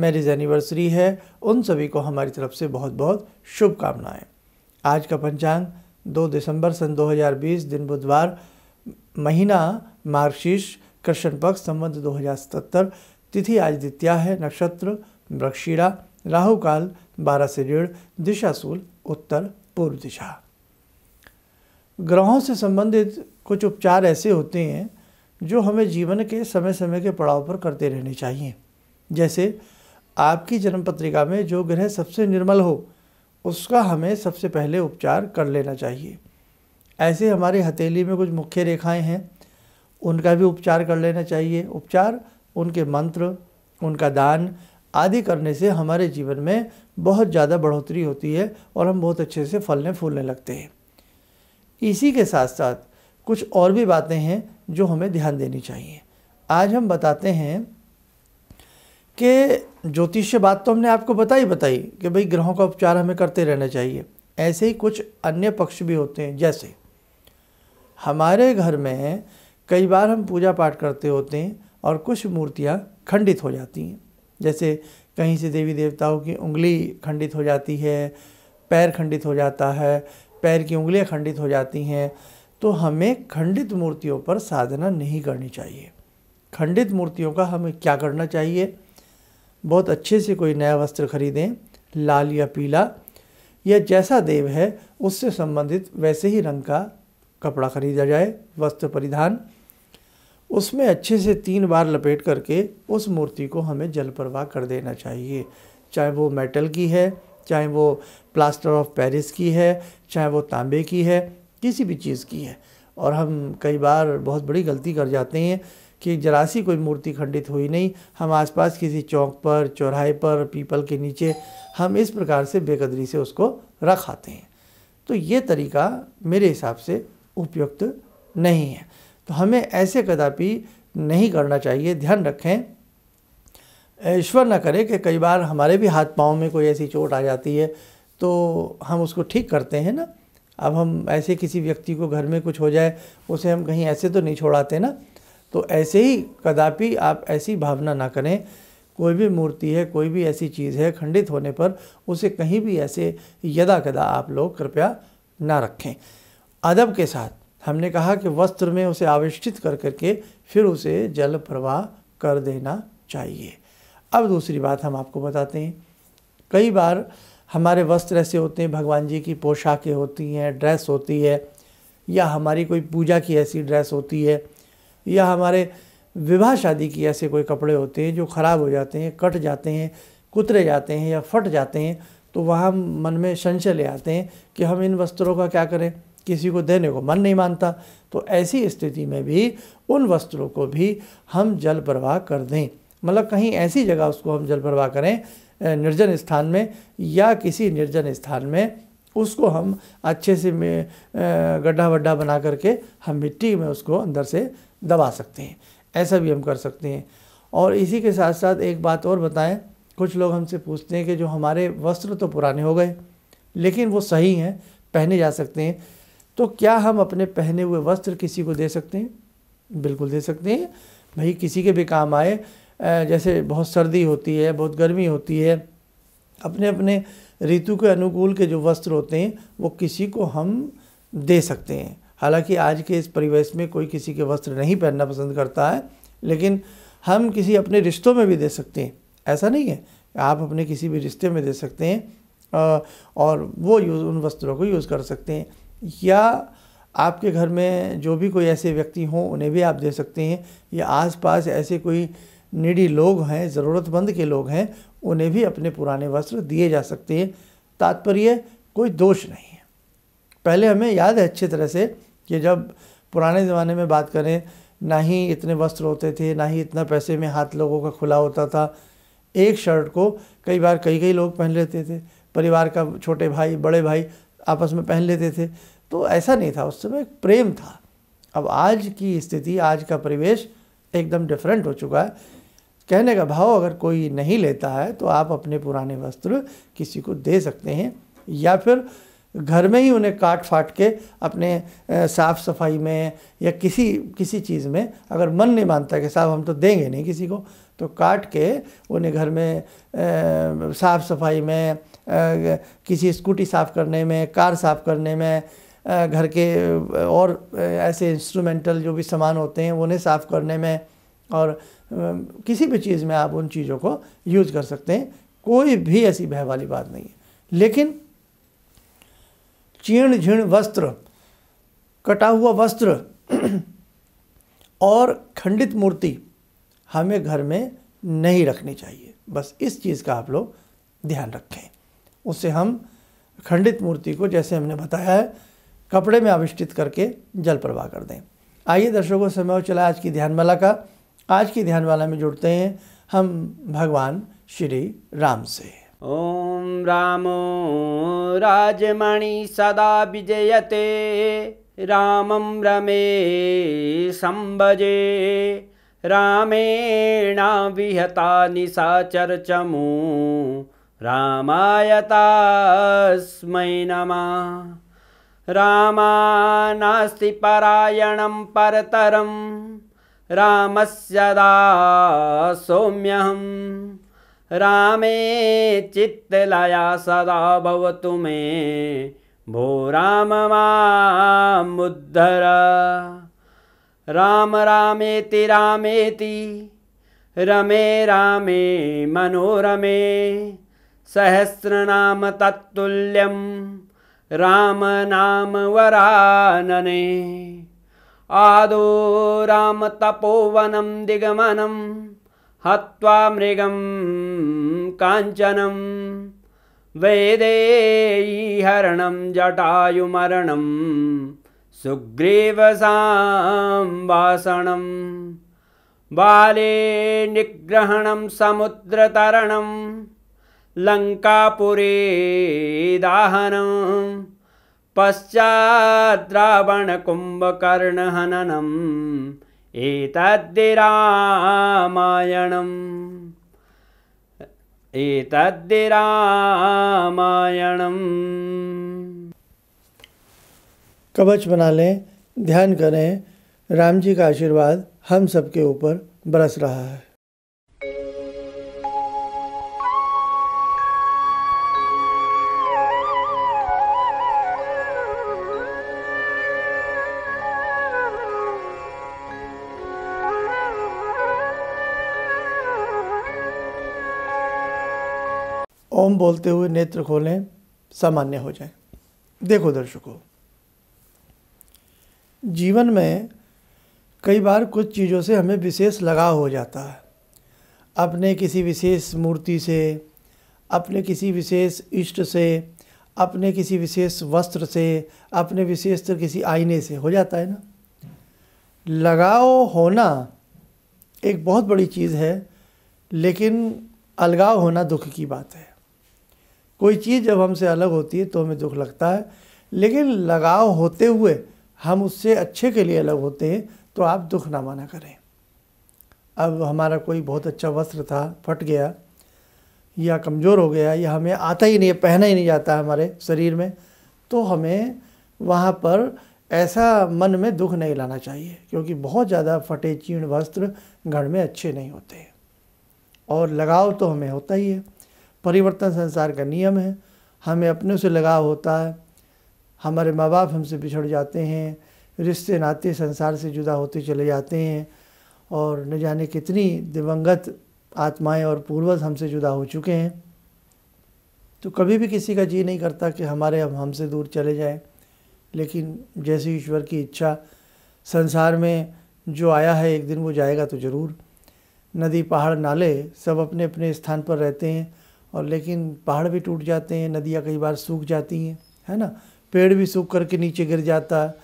marriage anniversary है उन सभी को हमारी तरफ से बहुत बहुत शुभकामनाएं आज का पंचांग 2 दिसंबर सन 2020 दिन बुधवार महीना मार्गशीर्ष कृष्ण पक्ष संबंध 2077 तिथि आज द्वितीय है नक्षत्र वृक्षिरा राहु काल बारह से डेढ़ दिशा सूल उत्तर पूर्व दिशा ग्रहों से संबंधित कुछ उपचार ऐसे होते हैं जो हमें जीवन के समय समय के पड़ाव पर करते रहने चाहिए जैसे आपकी जन्म पत्रिका में जो ग्रह सबसे निर्मल हो उसका हमें सबसे पहले उपचार कर लेना चाहिए ऐसे हमारी हथेली में कुछ मुख्य रेखाएं हैं उनका भी उपचार कर लेना चाहिए उपचार उनके मंत्र उनका दान आदि करने से हमारे जीवन में बहुत ज़्यादा बढ़ोतरी होती है और हम बहुत अच्छे से फलने फूलने लगते हैं इसी के साथ साथ कुछ और भी बातें हैं जो हमें ध्यान देनी चाहिए आज हम बताते हैं कि ज्योतिष बात तो हमने आपको बताई बताई कि भाई ग्रहों का उपचार हमें करते रहना चाहिए ऐसे ही कुछ अन्य पक्ष भी होते हैं जैसे हमारे घर में कई बार हम पूजा पाठ करते होते हैं और कुछ मूर्तियाँ खंडित हो जाती हैं जैसे कहीं से देवी देवताओं की उंगली खंडित हो जाती है पैर खंडित हो जाता है पैर की उंगलियाँ खंडित हो जाती हैं तो हमें खंडित मूर्तियों पर साधना नहीं करनी चाहिए खंडित मूर्तियों का हमें क्या करना चाहिए बहुत अच्छे से कोई नया वस्त्र खरीदें लाल या पीला या जैसा देव है उससे संबंधित वैसे ही रंग का कपड़ा खरीदा जाए वस्त्र परिधान उसमें अच्छे से तीन बार लपेट करके उस मूर्ति को हमें जल प्रवाह कर देना चाहिए चाहे वो मेटल की है चाहे वो प्लास्टर ऑफ पेरिस की है चाहे वो तांबे की है किसी भी चीज़ की है और हम कई बार बहुत बड़ी गलती कर जाते हैं कि जरा सी कोई मूर्ति खंडित हुई नहीं हम आसपास किसी चौक पर चौराहे पर पीपल के नीचे हम इस प्रकार से बेकदरी से उसको रख आते हैं तो ये तरीका मेरे हिसाब से उपयुक्त नहीं है तो हमें ऐसे कदापि नहीं करना चाहिए ध्यान रखें ईश्वर ना करे कि कई बार हमारे भी हाथ पाँव में कोई ऐसी चोट आ जाती है तो हम उसको ठीक करते हैं ना अब हम ऐसे किसी व्यक्ति को घर में कुछ हो जाए उसे हम कहीं ऐसे तो नहीं छोड़ाते ना तो ऐसे ही कदापि आप ऐसी भावना ना करें कोई भी मूर्ति है कोई भी ऐसी चीज़ है खंडित होने पर उसे कहीं भी ऐसे यदा कदा आप लोग कृपया ना रखें अदब के साथ हमने कहा कि वस्त्र में उसे आविष्टित कर करके फिर उसे जल प्रवाह कर देना चाहिए अब दूसरी बात हम आपको बताते हैं कई बार हमारे वस्त्र ऐसे होते हैं भगवान जी की पोशाकें होती हैं ड्रेस होती है या हमारी कोई पूजा की ऐसी ड्रेस होती है या हमारे विवाह शादी की ऐसे कोई कपड़े होते हैं जो ख़राब हो जाते हैं कट जाते हैं कुतरे जाते हैं या फट जाते हैं तो वहाँ मन में संशय ले आते हैं कि हम इन वस्त्रों का क्या करें किसी को देने को मन नहीं मानता तो ऐसी स्थिति में भी उन वस्त्रों को भी हम जल प्रवाह कर दें मतलब कहीं ऐसी जगह उसको हम जल प्रवाह करें निर्जन स्थान में या किसी निर्जन स्थान में उसको हम अच्छे से गड्ढा वड्ढा बना करके हम मिट्टी में उसको अंदर से दबा सकते हैं ऐसा भी हम कर सकते हैं और इसी के साथ साथ एक बात और बताएं कुछ लोग हमसे पूछते हैं कि जो हमारे वस्त्र तो पुराने हो गए लेकिन वो सही हैं पहने जा सकते हैं तो क्या हम अपने पहने हुए वस्त्र किसी को दे सकते हैं बिल्कुल दे सकते हैं भाई किसी के भी काम आए जैसे बहुत सर्दी होती है बहुत गर्मी होती है अपने अपने ऋतु के अनुकूल के जो वस्त्र होते हैं वो किसी को हम दे सकते हैं हालांकि आज के इस परिवेश में कोई किसी के वस्त्र नहीं पहनना पसंद करता है लेकिन हम किसी अपने रिश्तों में भी दे सकते हैं ऐसा नहीं है आप अपने किसी भी रिश्ते में दे सकते हैं और वो यूज़ उन वस्त्रों को यूज़ कर सकते हैं या आपके घर में जो भी कोई ऐसे व्यक्ति हों उन्हें भी आप दे सकते हैं या आसपास ऐसे कोई निडी लोग हैं ज़रूरतमंद के लोग हैं उन्हें भी अपने पुराने वस्त्र दिए जा सकते हैं तात्पर्य कोई दोष नहीं है पहले हमें याद है अच्छी तरह से कि जब पुराने ज़माने में बात करें ना ही इतने वस्त्र होते थे ना ही इतना पैसे में हाथ लोगों का खुला होता था एक शर्ट को कई बार कई कई लोग पहन लेते थे परिवार का छोटे भाई बड़े भाई आपस में पहन लेते थे तो ऐसा नहीं था उस समय एक प्रेम था अब आज की स्थिति आज का परिवेश एकदम डिफरेंट हो चुका है कहने का भाव अगर कोई नहीं लेता है तो आप अपने पुराने वस्त्र किसी को दे सकते हैं या फिर घर में ही उन्हें काट फाट के अपने साफ़ सफाई में या किसी किसी चीज़ में अगर मन नहीं मानता कि साहब हम तो देंगे नहीं किसी को तो काट के उन्हें घर में साफ़ सफाई में किसी स्कूटी साफ़ करने में कार साफ़ करने में घर के और ऐसे इंस्ट्रूमेंटल जो भी सामान होते हैं उन्हें साफ़ करने में और किसी भी चीज़ में आप उन चीज़ों को यूज़ कर सकते हैं कोई भी ऐसी भय वाली बात नहीं है लेकिन चीर्ण झीण वस्त्र कटा हुआ वस्त्र और खंडित मूर्ति हमें घर में नहीं रखनी चाहिए बस इस चीज़ का आप लोग ध्यान रखें उसे हम खंडित मूर्ति को जैसे हमने बताया है कपड़े में आविष्टित करके जल प्रवाह कर दें आइए दर्शकों समय हो चला आज की ध्यानमाला का आज की ध्यानमाला में जुड़ते हैं हम भगवान श्री राम से ॐ रामो राजमणि सदा विजयते रामं रमे संभजे रामेणा विहता निशाचर्चमो रामायतास्मै नमः रामा नास्ति परायणं परतरं रामस्यदा सोम्यहम् रामे चित्तलया सदा भवतु मे भो मामुद्धर राम रामेति रामेति रमे रामे मनोरमे सहस्रनाम तत्तुल्यं नाम वरानने आदो राम तपोवनं दिगमनं हत्वा मृगं काञ्चनं वेदेहरणं जटायुमरणं सुग्रीवसां वासणं बाले निग्रहणं समुद्रतरणं लङ्कापुरे दाहनं पश्चाद्रावणकुम्भकर्णहनम् एतद्दिरामायणम् एतद्दिरामायणम् कवच बना लें ध्यान करें राम जी का आशीर्वाद हम सबके ऊपर बरस रहा है ओम बोलते हुए नेत्र खोलें सामान्य हो जाए देखो दर्शकों जीवन में कई बार कुछ चीज़ों से हमें विशेष लगाव हो जाता है अपने किसी विशेष मूर्ति से अपने किसी विशेष इष्ट से अपने किसी विशेष वस्त्र से अपने विशेष तो किसी आईने से हो जाता है ना लगाव होना एक बहुत बड़ी चीज़ है लेकिन अलगाव होना दुख की बात है कोई चीज़ जब हमसे अलग होती है तो हमें दुख लगता है लेकिन लगाव होते हुए हम उससे अच्छे के लिए अलग होते हैं तो आप दुख ना माना करें अब हमारा कोई बहुत अच्छा वस्त्र था फट गया या कमज़ोर हो गया या हमें आता ही नहीं है पहना ही नहीं जाता हमारे शरीर में तो हमें वहाँ पर ऐसा मन में दुख नहीं लाना चाहिए क्योंकि बहुत ज़्यादा फटे चीण वस्त्र घर में अच्छे नहीं होते और लगाव तो हमें होता ही है परिवर्तन संसार का नियम है हमें अपने से लगाव होता है हमारे माँ बाप हमसे बिछड़ जाते हैं रिश्ते नाते संसार से जुदा होते चले जाते हैं और न जाने कितनी दिवंगत आत्माएं और पूर्वज हमसे जुदा हो चुके हैं तो कभी भी किसी का जी नहीं करता कि हमारे अब हमसे दूर चले जाएं लेकिन जैसे ईश्वर की इच्छा संसार में जो आया है एक दिन वो जाएगा तो ज़रूर नदी पहाड़ नाले सब अपने अपने स्थान पर रहते हैं और लेकिन पहाड़ भी टूट जाते हैं नदियाँ कई बार सूख जाती हैं है ना पेड़ भी सूख करके नीचे गिर जाता है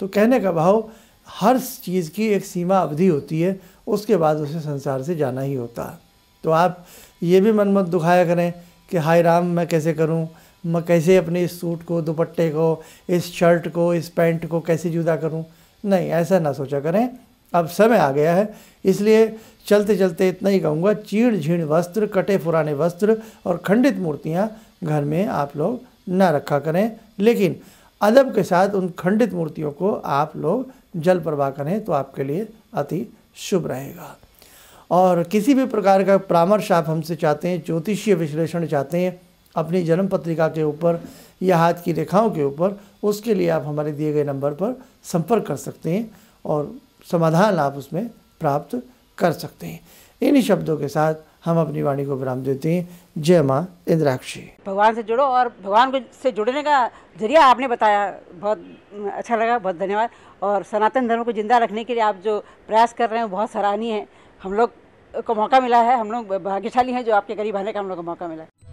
तो कहने का भाव हर चीज़ की एक सीमा अवधि होती है उसके बाद उसे संसार से जाना ही होता है तो आप ये भी मन मत दुखाया करें कि हाय राम मैं कैसे करूं मैं कैसे अपने इस सूट को दुपट्टे को इस शर्ट को इस पैंट को कैसे जुदा करूं नहीं ऐसा ना सोचा करें अब समय आ गया है इसलिए चलते चलते इतना ही कहूँगा चीड़ झीण वस्त्र कटे पुराने वस्त्र और खंडित मूर्तियाँ घर में आप लोग ना रखा करें लेकिन अदब के साथ उन खंडित मूर्तियों को आप लोग जल प्रवाह करें तो आपके लिए अति शुभ रहेगा और किसी भी प्रकार का परामर्श आप हमसे चाहते हैं ज्योतिषीय विश्लेषण चाहते हैं अपनी जन्म पत्रिका के ऊपर या हाथ की रेखाओं के ऊपर उसके लिए आप हमारे दिए गए नंबर पर संपर्क कर सकते हैं और समाधान आप उसमें प्राप्त कर सकते हैं इन्हीं शब्दों के साथ हम अपनी वाणी को विराम देते हैं जय माँ इंद्राक्षी भगवान से जुड़ो और भगवान को से जुड़ने का जरिया आपने बताया बहुत अच्छा लगा बहुत धन्यवाद और सनातन धर्म को जिंदा रखने के लिए आप जो प्रयास कर रहे हैं बहुत सराहनीय है हम लोग को मौका मिला है हम लोग भाग्यशाली हैं जो आपके करीब आने का हम लोग को मौका मिला है